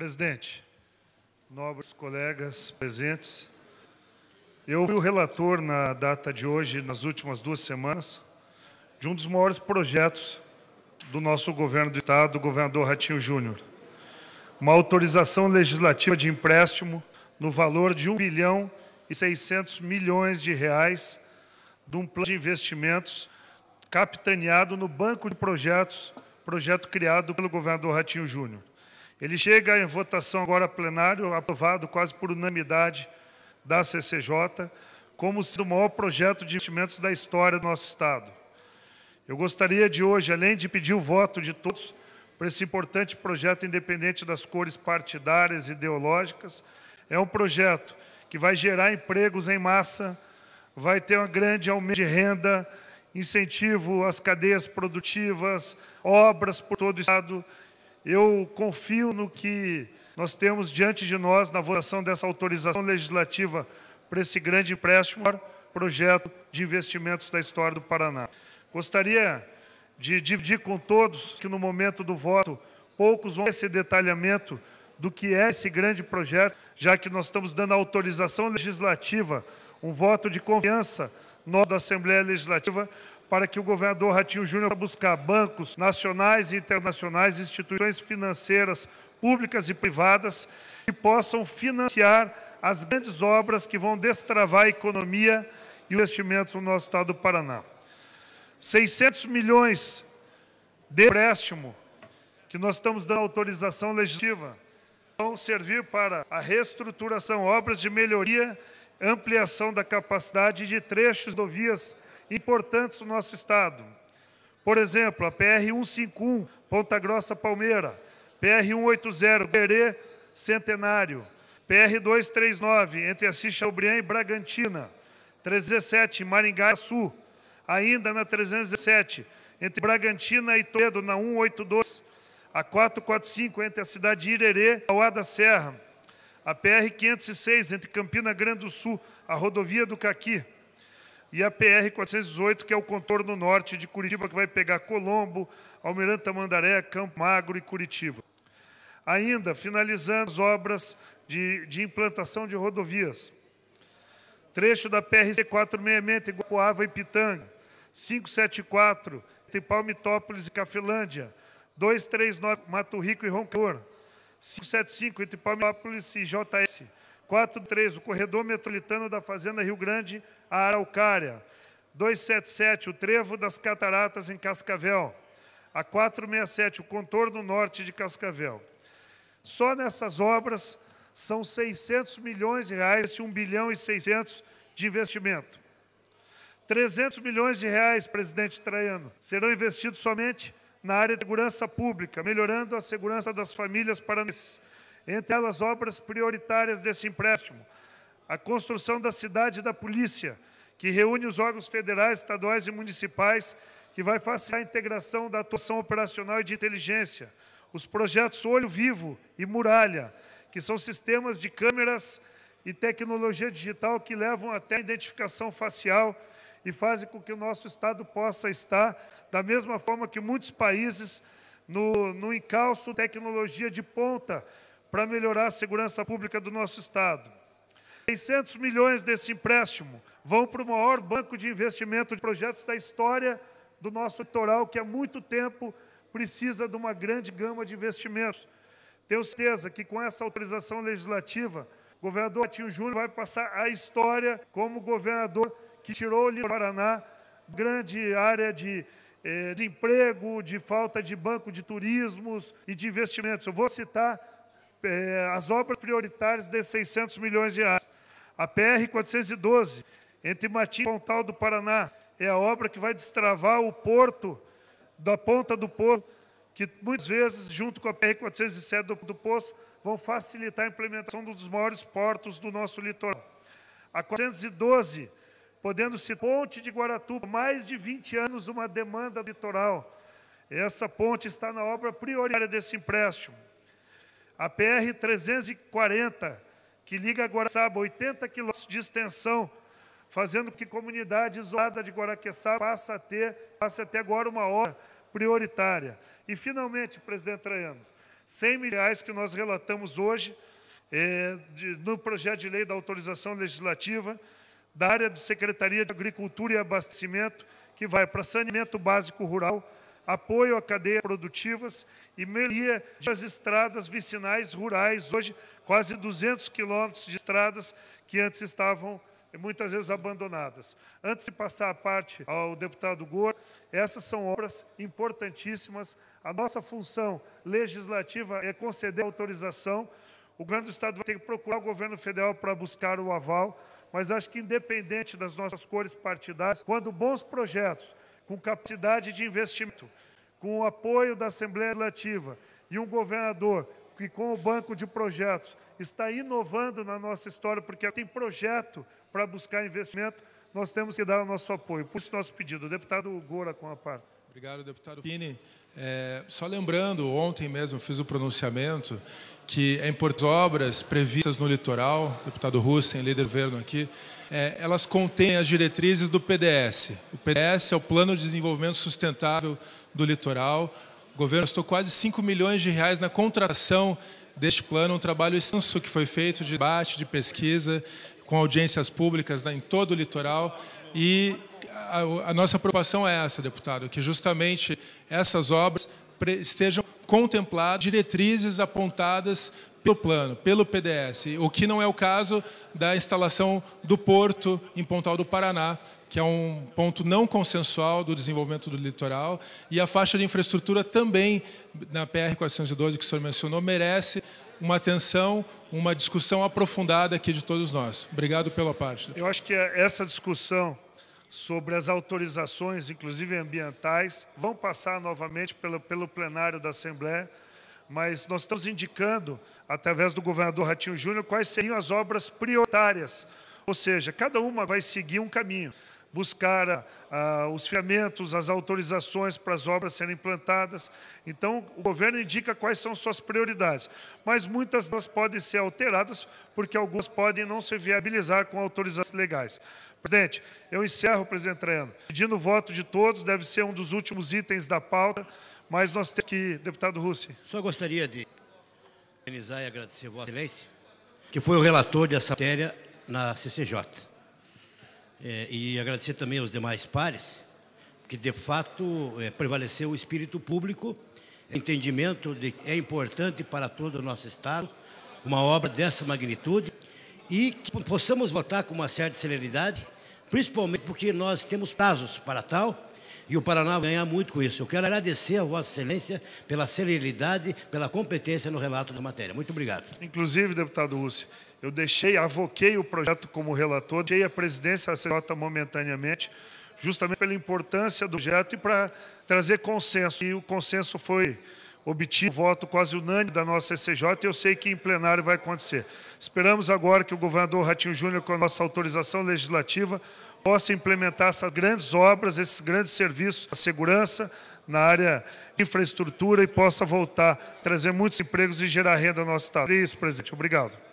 Presidente, nobres colegas presentes, eu fui o relator na data de hoje, nas últimas duas semanas, de um dos maiores projetos do nosso governo do Estado, do governador Ratinho Júnior. Uma autorização legislativa de empréstimo no valor de 1 bilhão e 600 milhões de reais de um plano de investimentos capitaneado no Banco de Projetos, projeto criado pelo governador Ratinho Júnior. Ele chega em votação agora plenário, aprovado quase por unanimidade da CCJ, como sendo o maior projeto de investimentos da história do nosso Estado. Eu gostaria de hoje, além de pedir o voto de todos para esse importante projeto, independente das cores partidárias e ideológicas, é um projeto que vai gerar empregos em massa, vai ter um grande aumento de renda, incentivo às cadeias produtivas, obras por todo o Estado eu confio no que nós temos diante de nós na votação dessa autorização legislativa para esse grande empréstimo, projeto de investimentos da história do Paraná. Gostaria de dividir com todos que no momento do voto poucos vão esse detalhamento do que é esse grande projeto, já que nós estamos dando autorização legislativa, um voto de confiança nota da Assembleia Legislativa para que o governador Ratinho Júnior buscar bancos nacionais e internacionais, instituições financeiras públicas e privadas que possam financiar as grandes obras que vão destravar a economia e investimentos no nosso estado do Paraná. 600 milhões de empréstimo que nós estamos dando autorização legislativa vão servir para a reestruturação, obras de melhoria ampliação da capacidade de trechos de rodovias importantes no nosso estado. Por exemplo, a PR 151 Ponta Grossa Palmeira, PR 180 Berê Centenário, PR 239 entre Assis Chabrian e Bragantina, 317 Maringá Sul, ainda na 317 entre Bragantina e Toledo na 182, a 445 entre a cidade de Irerê e Auá da Serra a PR-506, entre Campina Grande do Sul, a rodovia do Caqui, e a PR-418, que é o contorno norte de Curitiba, que vai pegar Colombo, Almirante Tamandaré, Campo Magro e Curitiba. Ainda, finalizando as obras de, de implantação de rodovias. Trecho da PRC-466 entre Guapuava e Pitanga, 574 entre Palmitópolis e Cafelândia, 239 Mato Rico e Roncor, 575 entre Palmeiras e JS. 43, o corredor metropolitano da Fazenda Rio Grande, a Araucária. 277, o trevo das Cataratas em Cascavel. A 467, o contorno norte de Cascavel. Só nessas obras são 600 milhões de reais, 1 bilhão e 600 de investimento. 300 milhões de reais, presidente Traiano, serão investidos somente na área de segurança pública, melhorando a segurança das famílias paranaenses. Entre elas, obras prioritárias desse empréstimo: a construção da cidade da polícia, que reúne os órgãos federais, estaduais e municipais, que vai facilitar a integração da atuação operacional e de inteligência. Os projetos Olho Vivo e Muralha, que são sistemas de câmeras e tecnologia digital que levam até a identificação facial e fazem com que o nosso Estado possa estar da mesma forma que muitos países no, no encalço tecnologia de ponta para melhorar a segurança pública do nosso Estado. 600 milhões desse empréstimo vão para o maior banco de investimento de projetos da história do nosso litoral, que há muito tempo precisa de uma grande gama de investimentos. Tenho certeza que com essa autorização legislativa, o governador Tio Júnior vai passar a história como governador que tirou o Paraná, grande área de eh, de emprego, de falta de banco de turismos e de investimentos. Eu vou citar eh, as obras prioritárias desses 600 milhões de reais. A PR-412, entre Matim e Pontal do Paraná, é a obra que vai destravar o porto da ponta do Poço, que muitas vezes, junto com a PR-407 do, do Poço, vão facilitar a implementação dos maiores portos do nosso litoral. A 412 podendo-se ponte de Guaratuba, mais de 20 anos uma demanda litoral. Essa ponte está na obra prioritária desse empréstimo. A PR 340, que liga a Guaraçaba, 80 quilômetros de extensão, fazendo que a comunidade isolada de Guaraqueçaba passe a ter, passe até agora uma obra prioritária. E finalmente, presidente Traiano, 100 milhões que nós relatamos hoje é, de, no projeto de lei da autorização legislativa da área de Secretaria de Agricultura e Abastecimento, que vai para saneamento básico rural, apoio à cadeia produtivas e melhoria das estradas vicinais rurais, hoje quase 200 quilômetros de estradas que antes estavam muitas vezes abandonadas. Antes de passar a parte ao deputado Goro, essas são obras importantíssimas. A nossa função legislativa é conceder autorização o governo do Estado vai ter que procurar o governo federal para buscar o aval, mas acho que, independente das nossas cores partidárias, quando bons projetos, com capacidade de investimento, com o apoio da Assembleia Legislativa e um governador que, com o banco de projetos, está inovando na nossa história, porque tem projeto para buscar investimento, nós temos que dar o nosso apoio. Por isso, nosso pedido. O deputado Gora, com a parte. Obrigado, deputado Pini. É, só lembrando, ontem mesmo fiz o pronunciamento que é importante obras previstas no litoral, deputado Russen, líder do governo aqui, é, elas contêm as diretrizes do PDS. O PDS é o Plano de Desenvolvimento Sustentável do Litoral. O governo gastou quase 5 milhões de reais na contratação deste plano, um trabalho extenso que foi feito de debate, de pesquisa, com audiências públicas né, em todo o litoral e a, a nossa preocupação é essa, deputado, que justamente essas obras estejam contempladas, diretrizes apontadas pelo plano, pelo PDS, o que não é o caso da instalação do porto em Pontal do Paraná, que é um ponto não consensual do desenvolvimento do litoral, e a faixa de infraestrutura também na PR 412 que o senhor mencionou merece uma atenção, uma discussão aprofundada aqui de todos nós. Obrigado pela parte. Eu acho que é essa discussão sobre as autorizações, inclusive ambientais, vão passar novamente pelo, pelo plenário da Assembleia, mas nós estamos indicando, através do governador Ratinho Júnior, quais seriam as obras prioritárias, ou seja, cada uma vai seguir um caminho buscar ah, ah, os fiamentos, as autorizações para as obras serem implantadas. Então, o governo indica quais são suas prioridades, mas muitas delas podem ser alteradas, porque algumas podem não se viabilizar com autorizações legais. Presidente, eu encerro, presidente Traiano, pedindo o voto de todos, deve ser um dos últimos itens da pauta, mas nós temos que, deputado Russi. Só gostaria de organizar e agradecer a Vossa Excelência, que foi o relator dessa matéria na CCJ é, e agradecer também aos demais pares, que de fato é, prevaleceu o espírito público, entendimento de que é importante para todo o nosso Estado uma obra dessa magnitude e que possamos votar com uma certa celeridade, principalmente porque nós temos prazos para tal e o Paraná vai ganhar muito com isso. Eu quero agradecer a Vossa Excelência pela celeridade, pela competência no relato da matéria. Muito obrigado. Inclusive, deputado Lúcio, eu deixei, avoquei o projeto como relator, deixei a presidência da CJ momentaneamente, justamente pela importância do projeto e para trazer consenso. E o consenso foi obtido, voto quase unânime da nossa CCJ, e eu sei que em plenário vai acontecer. Esperamos agora que o governador Ratinho Júnior, com a nossa autorização legislativa, possa implementar essas grandes obras, esses grandes serviços, a segurança, na área de infraestrutura e possa voltar, trazer muitos empregos e gerar renda ao nosso Estado. É isso, presidente. Obrigado.